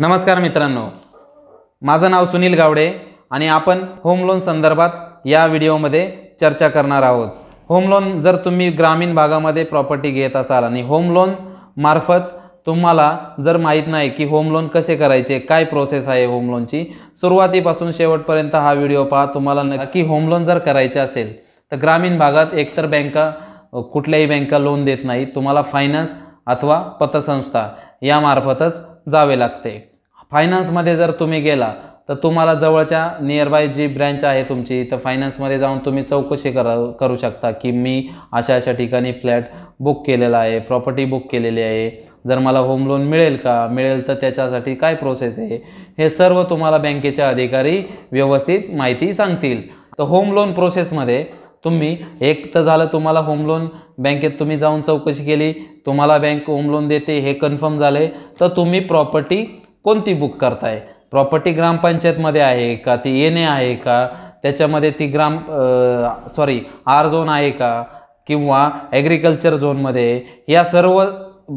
नमस्कार मित्रांनो माझं नाव सुनील गावडे आणि आपण होम लोन संदर्भात या व्हिडिओमध्ये चर्चा करणार आहोत होम लोन जर तुम्ही ग्रामीण भागामध्ये प्रॉपर्टी घेत असाल आणि होम लोन मार्फत तुम्हाला जर माहीत नाही की होम लोन कसे करायचे काय प्रोसेस आहे होम लोनची सुरुवातीपासून शेवटपर्यंत हा व्हिडिओ पहा तुम्हाला नक्की होम लोन जर करायचे असेल तर ग्रामीण भागात एकतर बँका कुठल्याही बँका लोन देत नाही तुम्हाला फायनान्स अथवा पतसंस्था यामार्फतच जावे लागते फायनान्समध्ये जर तुम्ही गेला तर तुम्हाला जवळच्या बाय जी ब्रँच आहे तुमची तर फायनान्समध्ये जाऊन तुम्ही चौकशी करा करू शकता की मी अशा अशा ठिकाणी फ्लॅट बुक केलेला आहे प्रॉपर्टी बुक केलेली आहे जर मला होम लोन मिळेल का मिळेल तर त्याच्यासाठी काय प्रोसेस आहे हे सर्व तुम्हाला बँकेचे अधिकारी व्यवस्थित माहिती सांगतील तर होम लोन प्रोसेसमध्ये तुम्ही एक तर झालं तुम्हाला होम लोन बँकेत तुम्ही जाऊन चौकशी केली तुम्हाला बँक होम लोन देते हे कन्फर्म झाले तर तुम्ही प्रॉपर्टी कोणती बुक करताय प्रॉपर्टी ग्रामपंचायतमध्ये आहे का ती एन आहे का त्याच्यामध्ये ती ग्राम सॉरी आर झोन आहे का किंवा ॲग्रिकल्चर झोनमध्ये या सर्व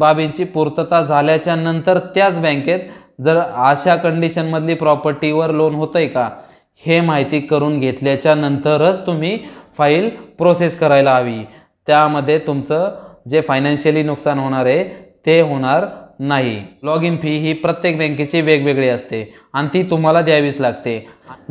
बाबींची पूर्तता झाल्याच्या नंतर त्याच बँकेत जर अशा कंडिशनमधली प्रॉपर्टीवर लोन होतं आहे का हे माहिती करून घेतल्याच्या नंतरच तुम्ही फाईल प्रोसेस करायला हवी त्यामध्ये तुमचं जे फायनान्शियली नुकसान होणार आहे ते होणार नाही लॉग इन फी ही प्रत्येक बँकेची वेगवेगळी असते आणि ती तुम्हाला द्यावीच लागते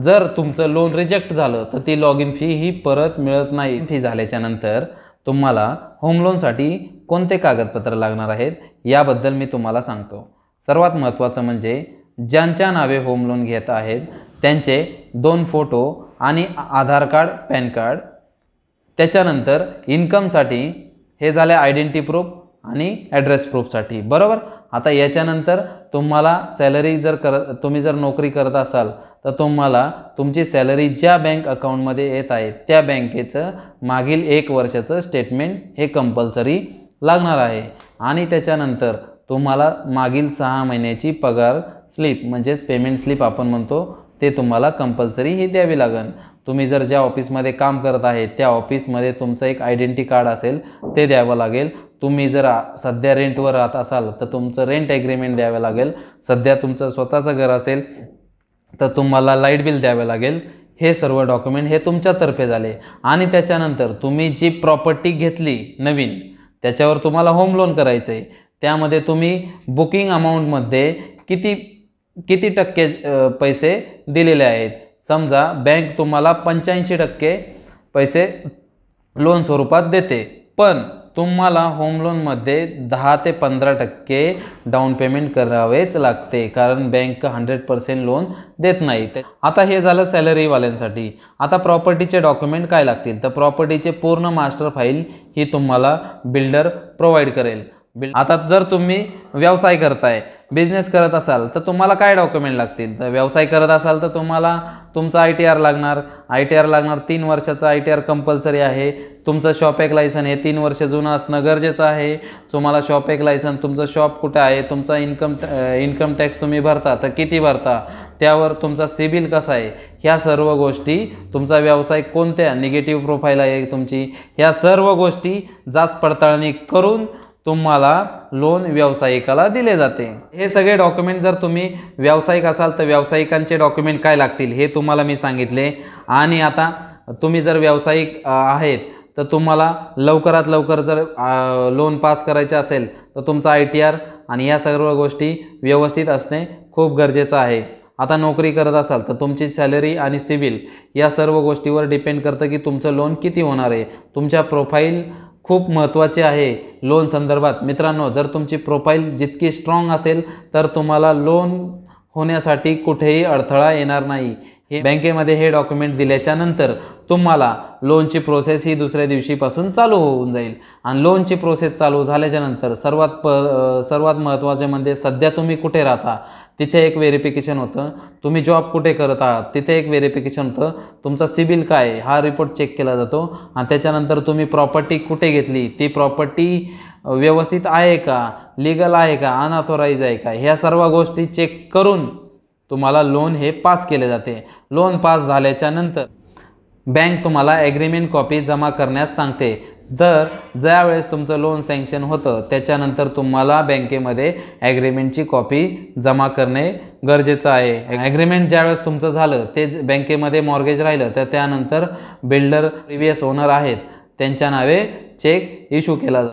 जर तुमचं लोन रिजेक्ट झालं तर ती लॉग इन फी ही परत मिळत नाही फी झाल्याच्या नंतर तुम्हाला होम लोनसाठी कोणते कागदपत्र लागणार आहेत याबद्दल मी तुम्हाला सांगतो सर्वात महत्त्वाचं म्हणजे ज्यांच्या नावे होम लोन घेत आहेत त्यांचे दोन फोटो आणि आधार कार्ड पॅन कार्ड त्याच्यानंतर इन्कमसाठी हे झाले आयडेंटिटी प्रूफ आणि ॲड्रेस प्रूफसाठी बरोबर आता याच्यानंतर तुम्हाला सॅलरी जर कर तुम्ही जर नोकरी करत असाल तर तुम्हाला तुमची सॅलरी ज्या बँक अकाउंटमध्ये येत आहे त्या बँकेचं मागील एक वर्षाचं स्टेटमेंट हे कंपल्सरी लागणार आहे आणि त्याच्यानंतर तुम्हाला मागील सहा महिन्याची पगार स्लिप म्हणजेच पेमेंट स्लिप आपण म्हणतो ते तुम्हाला कंपल्सरी ही द्यावी लागेल तुम्ही जर ज्या ऑफिसमध्ये काम करत आहे त्या ऑफिसमध्ये तुमचं एक आयडेंटी कार्ड असेल ते द्यावं लागेल तुम्ही जर सध्या रेंटवर राहत असाल तर तुमचं रेंट ॲग्रीमेंट द्यावं लागेल सध्या तुमचं स्वतःचं घर असेल तर तुम्हाला लाईट बिल द्यावं लागेल हे सर्व डॉक्युमेंट हे तुमच्यातर्फे झाले आणि त्याच्यानंतर तुम्ही जी प्रॉपर्टी घेतली नवीन त्याच्यावर तुम्हाला होम लोन करायचं आहे त्यामध्ये तुम्ही बुकिंग अमाऊंटमध्ये किती किती टक्के पैसे दिलेले आहेत समजा बँक तुम्हाला पंच्याऐंशी टक्के पैसे लोन स्वरूपात देते पण तुम्हाला होम लोनमध्ये दहा ते पंधरा टक्के डाऊन पेमेंट करावेच लागते कारण बँक हंड्रेड पर्सेंट लोन देत नाही आता हे झालं सॅलरीवाल्यांसाठी आता प्रॉपर्टीचे डॉक्युमेंट काय लागतील तर प्रॉपर्टीचे पूर्ण मास्टर फाईल ही तुम्हाला बिल्डर प्रोव्हाइड करेल आता जर तुम्ही व्यवसाय करताय बिझनेस करत असाल तर तुम्हाला काय डॉक्युमेंट लागतील तर व्यवसाय करत असाल तर तुम्हाला तुमचा आय टी आर लागणार आय टी आर लागणार तीन वर्षाचा आय टी आर कंपल्सरी आहे तुमचं शॉप एक लायसन हे तीन वर्ष जुनं असणं गरजेचं आहे तुम्हाला शॉप एक लायसन तुमचं शॉप कुठं आहे तुमचा इन्कम इन्कम टॅक्स तुम्ही भरता तर किती भरता त्यावर तुमचा सिबिल कसा आहे ह्या सर्व गोष्टी तुमचा व्यवसाय कोणत्या निगेटिव्ह प्रोफाईल आहे तुमची ह्या सर्व गोष्टी जास्त पडताळणी करून तुम्हाला लोन व्यावसायिकाला दिले जाते हे सगळे डॉक्युमेंट जर तुम्ही व्यावसायिक असाल तर व्यावसायिकांचे डॉक्युमेंट काय लागतील हे तुम्हाला मी सांगितले आणि आता तुम्ही जर व्यावसायिक आहेत तर तुम्हाला लवकरात लवकर जर लोन पास करायचे असेल तर तुमचा आय टी आर आणि या सर्व गोष्टी व्यवस्थित असणे खूप गरजेचं आहे आता नोकरी करत असाल तर तुमची सॅलरी आणि सिव्हिल या सर्व गोष्टीवर डिपेंड करतं की तुमचं लोन किती होणार आहे तुमच्या प्रोफाईल खूप महत्त्वाचे आहे लोन संदर्भात मित्रांनो जर तुमची प्रोफाईल जितकी स्ट्रॉंग असेल तर तुम्हाला लोन होण्यासाठी कुठेही अडथळा येणार नाही हे बँकेमध्ये हे डॉक्युमेंट दिल्याच्या नंतर तुम्हाला लोनची प्रोसेस ही दुसऱ्या दिवशीपासून चालू होऊन जाईल आणि लोनची प्रोसेस चालू झाल्याच्या नंतर सर्वात प सर्वात महत्त्वाचे म्हणजे सध्या तुम्ही कुठे राहता तिथे एक व्हेरिफिकेशन होतं तुम्ही जॉब कुठे करत आहात तिथे एक व्हेरिफिकेशन होतं तुमचा सिबिल काय हा रिपोर्ट चेक केला जातो आणि त्याच्यानंतर तुम्ही प्रॉपर्टी कुठे घेतली ती प्रॉपर्टी व्यवस्थित आहे का लिगल आहे का अनऑथोराईज आहे का ह्या सर्व गोष्टी चेक करून तुम्हाला लोन हे पास केले जाते लोन पास झाल्याच्या नंतर बँक तुम्हाला ॲग्रीमेंट कॉपी जमा करण्यास सांगते तर ज्यावेळेस तुमचं लोन सँक्शन होतं त्याच्यानंतर तुम्हाला बँकेमध्ये ॲग्रीमेंटची कॉपी जमा करणे गरजेचं आहे ॲग्रीमेंट ज्यावेळेस तुमचं झालं ते बँकेमध्ये मॉर्गेज राहिलं तर त्यानंतर बिल्डर प्रिव्हियस ओनर आहेत त्यांच्या नावे चेक इशू केला जातो